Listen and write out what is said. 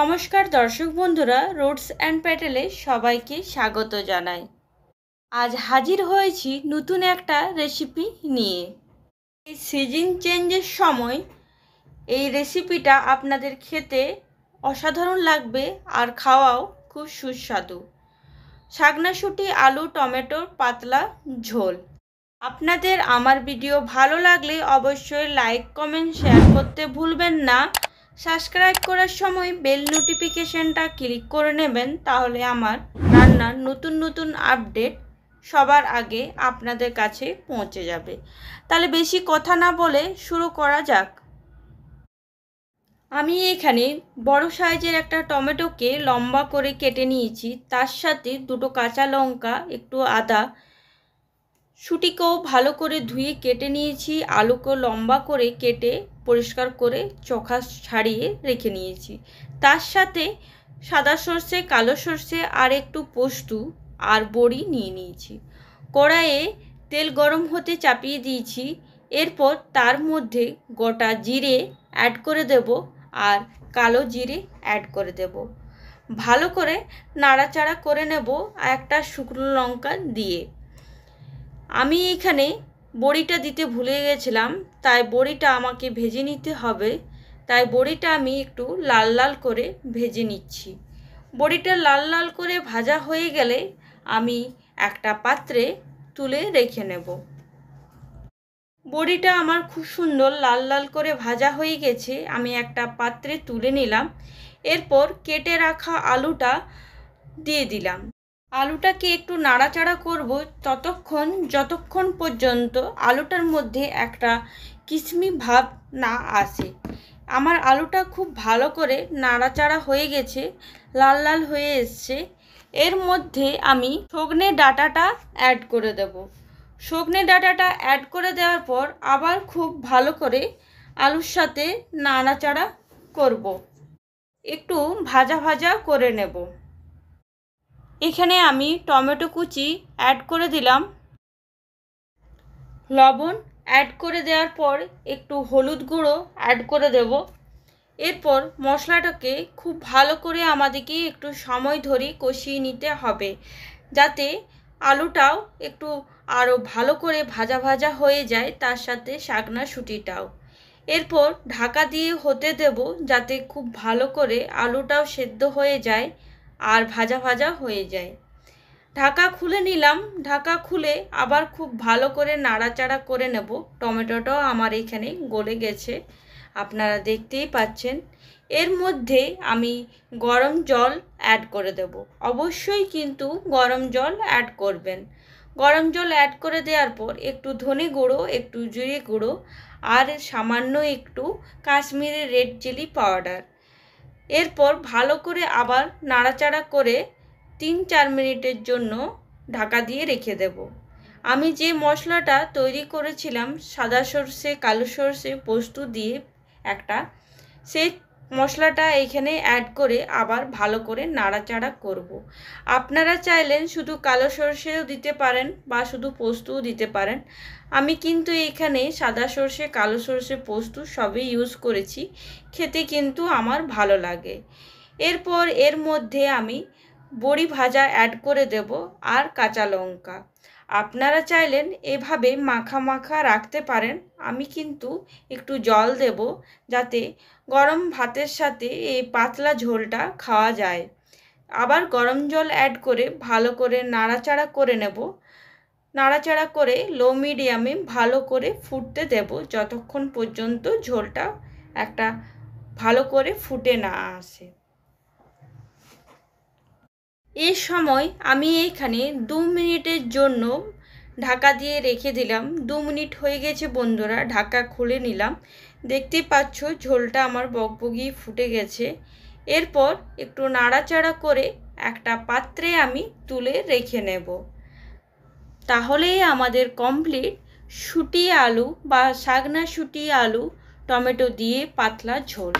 নমস্কার দর্শক বন্ধুরা রোডস অ্যান্ড প্যাটেলে সবাইকে স্বাগত জানাই আজ হাজির হয়েছি নতুন একটা রেসিপি নিয়ে এই সিজন চেঞ্জের সময় এই রেসিপিটা আপনাদের খেতে অসাধারণ লাগবে আর খাওয়াও খুব সুস্বাদু শাকনাশুটি আলু টমেটোর পাতলা ঝোল আপনাদের আমার ভিডিও ভালো লাগলে অবশ্যই লাইক কমেন্ট শেয়ার করতে ভুলবেন না সাবস্ক্রাইব করার সময় বেল নোটিফিকেশনটা ক্লিক করে নেবেন তাহলে আমার রান্নার নতুন নতুন আপডেট সবার আগে আপনাদের কাছে পৌঁছে যাবে তাহলে বেশি কথা না বলে শুরু করা যাক আমি এখানে বড় সাইজের একটা টমেটোকে লম্বা করে কেটে নিয়েছি তার সাথে দুটো কাঁচা লঙ্কা একটু আদা শুটিকেও ভালো করে ধুয়ে কেটে নিয়েছি আলুকেও লম্বা করে কেটে পরিষ্কার করে চোখা ছাড়িয়ে রেখে নিয়েছি তার সাথে সাদা সর্ষে কালো সর্ষে আর একটু পোস্ত আর বড়ি নিয়ে নিয়েছি কড়াইয়ে তেল গরম হতে চাপিয়ে দিয়েছি এরপর তার মধ্যে গোটা জিরে অ্যাড করে দেব আর কালো জিরে অ্যাড করে দেব ভালো করে নাড়াচাড়া করে নেব একটা শুকনো লঙ্কা দিয়ে আমি এখানে বড়িটা দিতে ভুলে গেছিলাম তাই বড়িটা আমাকে ভেজে নিতে হবে তাই বড়িটা আমি একটু লাল লাল করে ভেজে নিচ্ছি বড়িটা লাল লাল করে ভাজা হয়ে গেলে আমি একটা পাত্রে তুলে রেখে নেব বড়িটা আমার খুব সুন্দর লাল লাল করে ভাজা হয়ে গেছে আমি একটা পাত্রে তুলে নিলাম এরপর কেটে রাখা আলুটা দিয়ে দিলাম আলুটাকে একটু নাড়াচাড়া করব ততক্ষণ যতক্ষণ পর্যন্ত আলুটার মধ্যে একটা কিসমি ভাব না আসে আমার আলুটা খুব ভালো করে নাড়াচাড়া হয়ে গেছে লাল লাল হয়ে এসছে এর মধ্যে আমি সগনে ডাটাটা অ্যাড করে দেব সগনে ডাটাটা অ্যাড করে দেওয়ার পর আবার খুব ভালো করে আলুর সাথে নাড়াচাড়া করব একটু ভাজা ভাজা করে নেব এখানে আমি টমেটো কুচি অ্যাড করে দিলাম লবণ অ্যাড করে দেওয়ার পর একটু হলুদ গুঁড়ো অ্যাড করে দেব এরপর মশলাটাকে খুব ভালো করে আমাদেরকে একটু সময় ধরে কষিয়ে নিতে হবে যাতে আলুটাও একটু আরও ভালো করে ভাজা ভাজা হয়ে যায় তার সাথে শাকনা সুটিটাও এরপর ঢাকা দিয়ে হতে দেব যাতে খুব ভালো করে আলুটাও সেদ্ধ হয়ে যায় আর ভাজা ভাজা হয়ে যায় ঢাকা খুলে নিলাম ঢাকা খুলে আবার খুব ভালো করে নাড়াচাড়া করে নেব টমেটোটাও আমার এখানে গলে গেছে আপনারা দেখতেই পাচ্ছেন এর মধ্যে আমি গরম জল অ্যাড করে দেব অবশ্যই কিন্তু গরম জল অ্যাড করবেন গরম জল অ্যাড করে দেওয়ার পর একটু ধনে গুঁড়ো একটু জিরে গুঁড়ো আর সামান্য একটু কাশ্মীরি রেড চিলি পাউডার এরপর ভালো করে আবার নাড়াচাড়া করে তিন চার মিনিটের জন্য ঢাকা দিয়ে রেখে দেব আমি যে মশলাটা তৈরি করেছিলাম সাদা সর্ষে কালো সর্ষে পোস্ত দিয়ে একটা সেই মশলাটা এইখানে অ্যাড করে আবার ভালো করে নাড়াচাড়া করব। আপনারা চাইলেন শুধু কালো সর্ষেও দিতে পারেন বা শুধু পোস্তও দিতে পারেন আমি কিন্তু এখানে সাদা সর্ষে কালো সর্ষে পোস্ত সবই ইউজ করেছি খেতে কিন্তু আমার ভালো লাগে এরপর এর মধ্যে আমি বড়ি ভাজা অ্যাড করে দেব আর কাঁচা লঙ্কা আপনারা চাইলেন এভাবে মাখা মাখা রাখতে পারেন আমি কিন্তু একটু জল দেব যাতে গরম ভাতের সাথে এই পাতলা ঝোলটা খাওয়া যায় আবার গরম জল অ্যাড করে ভালো করে নাড়াচাড়া করে নেব নাড়াচাড়া করে লো মিডিয়ামে ভালো করে ফুটতে দেব যতক্ষণ পর্যন্ত ঝোলটা একটা ভালো করে ফুটে না আসে এ সময় আমি এইখানে দু মিনিটের জন্য ঢাকা দিয়ে রেখে দিলাম দু মিনিট হয়ে গেছে বন্ধুরা ঢাকা খুলে নিলাম দেখতে পাচ্ছ ঝোলটা আমার বকবগি ফুটে গেছে এরপর একটু নাড়াচাড়া করে একটা পাত্রে আমি তুলে রেখে নেব তাহলেই আমাদের কমপ্লিট শুটি আলু বা শাগনা শুটি আলু টমেটো দিয়ে পাতলা ঝোল